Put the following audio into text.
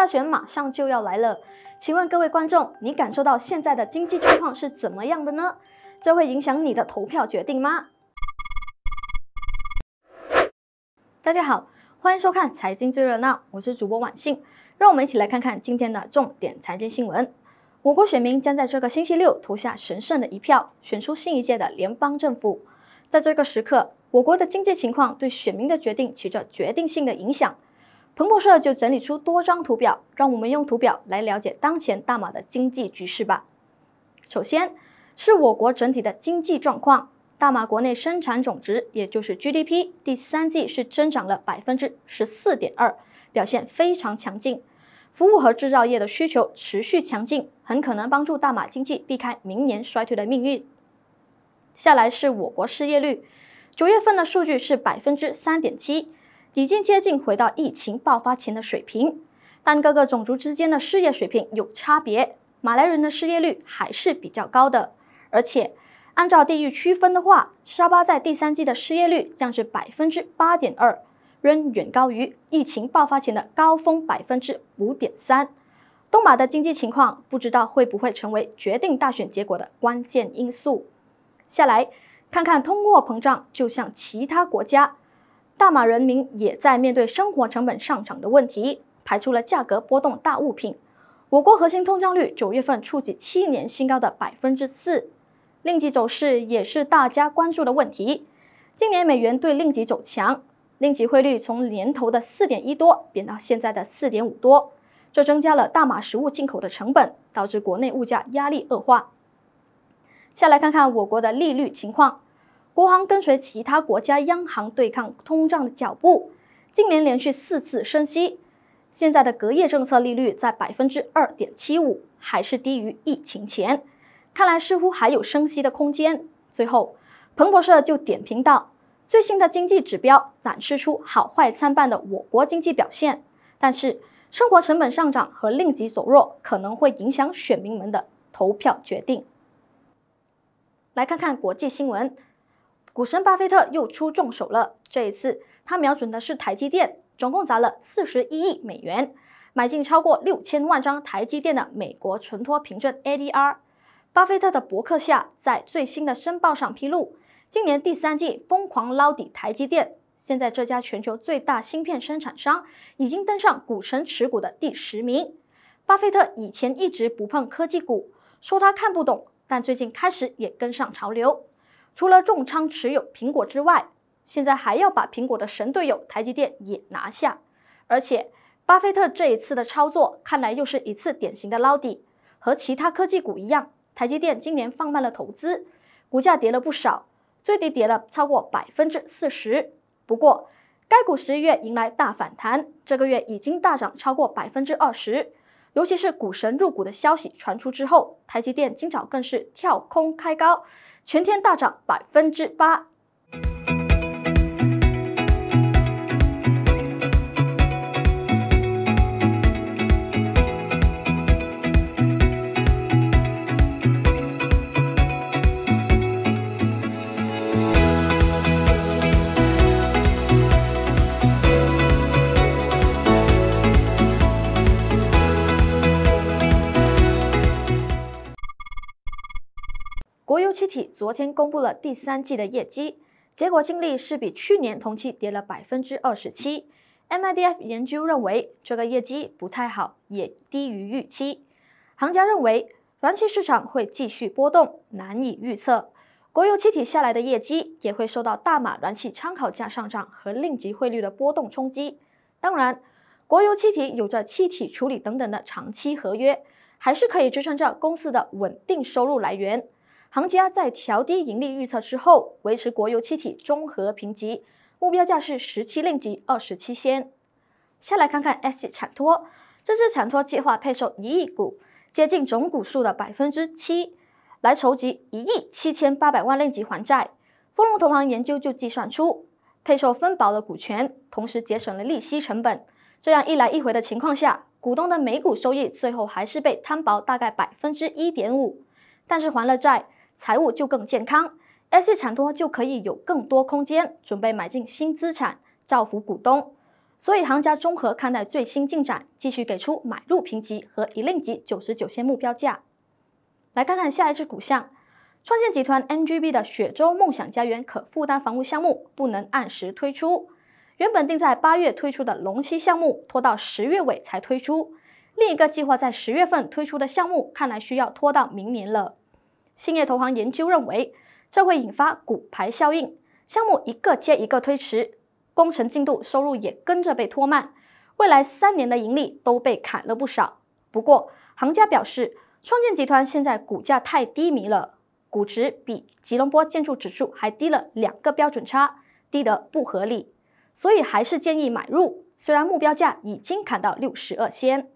大选马上就要来了，请问各位观众，你感受到现在的经济状况是怎么样的呢？这会影响你的投票决定吗？大家好，欢迎收看《财经最热闹》，我是主播晚信。让我们一起来看看今天的重点财经新闻。我国选民将在这个星期六投下神圣的一票，选出新一届的联邦政府。在这个时刻，我国的经济情况对选民的决定起着决定性的影响。彭博社就整理出多张图表，让我们用图表来了解当前大马的经济局势吧。首先是我国整体的经济状况，大马国内生产总值也就是 GDP，第三季是增长了百分之十四点二，表现非常强劲。服务和制造业的需求持续强劲，很可能帮助大马经济避开明年衰退的命运。下来是我国失业率，九月份的数据是百分之三点七。已经接近回到疫情爆发前的水平，但各个种族之间的失业水平有差别，马来人的失业率还是比较高的。而且，按照地域区分的话，沙巴在第三季的失业率降至百分之八点二，仍远高于疫情爆发前的高峰百分之五点三。东马的经济情况不知道会不会成为决定大选结果的关键因素。下来看看通货膨胀，就像其他国家。大马人民也在面对生活成本上涨的问题，排除了价格波动大物品。我国核心通胀率九月份触及七年新高的百分之四，令吉走势也是大家关注的问题。今年美元对令吉走强，令吉汇率从年头的四点一多贬到现在的四点五多，这增加了大马食物进口的成本，导致国内物价压力恶化。下来看看我国的利率情况。国行跟随其他国家央行对抗通胀的脚步，今年连续四次升息，现在的隔夜政策利率在百分之二点七五，还是低于疫情前，看来似乎还有升息的空间。最后，彭博社就点评到，最新的经济指标展示出好坏参半的我国经济表现，但是生活成本上涨和令极走弱可能会影响选民们的投票决定。来看看国际新闻。股神巴菲特又出重手了，这一次他瞄准的是台积电，总共砸了四十一亿美元，买进超过六千万张台积电的美国存托凭证 ADR。巴菲特的博客下在最新的申报上披露，今年第三季疯狂捞底台积电，现在这家全球最大芯片生产商已经登上股神持股的第十名。巴菲特以前一直不碰科技股，说他看不懂，但最近开始也跟上潮流。除了重仓持有苹果之外，现在还要把苹果的神队友台积电也拿下。而且，巴菲特这一次的操作看来又是一次典型的捞底。和其他科技股一样，台积电今年放慢了投资，股价跌了不少，最低跌了超过百分之四十。不过，该股十一月迎来大反弹，这个月已经大涨超过百分之二十。尤其是股神入股的消息传出之后，台积电今早更是跳空开高，全天大涨百分之八。国油气体昨天公布了第三季的业绩，结果净利是比去年同期跌了百分之二十七。MIDF 研究认为这个业绩不太好，也低于预期。行家认为，燃气市场会继续波动，难以预测。国油气体下来的业绩也会受到大马燃气参考价上涨和令吉汇率的波动冲击。当然，国油气体有着气体处理等等的长期合约，还是可以支撑着公司的稳定收入来源。行家在调低盈利预测之后，维持国油气体综合评级，目标价是十七令吉二十七仙。下来看看 S 产托，这支产托计划配售一亿股，接近总股数的百分之七，来筹集一亿七千八百万令吉还债。丰隆投行研究就计算出，配售分薄了股权，同时节省了利息成本。这样一来一回的情况下，股东的每股收益最后还是被摊薄大概百分之一点五，但是还了债。财务就更健康，S 产托就可以有更多空间准备买进新资产，造福股东。所以行家综合看待最新进展，继续给出买入评级和一令级九十九线目标价。来看看下一只股项，创建集团 n g b 的雪州梦想家园可负担房屋项目不能按时推出，原本定在八月推出的龙溪项目拖到十月尾才推出，另一个计划在十月份推出的项目看来需要拖到明年了。兴业投行研究认为，这会引发“股牌效应”，项目一个接一个推迟，工程进度、收入也跟着被拖慢，未来三年的盈利都被砍了不少。不过，行家表示，创建集团现在股价太低迷了，股值比吉隆坡建筑指数还低了两个标准差，低得不合理，所以还是建议买入。虽然目标价已经砍到六十二仙。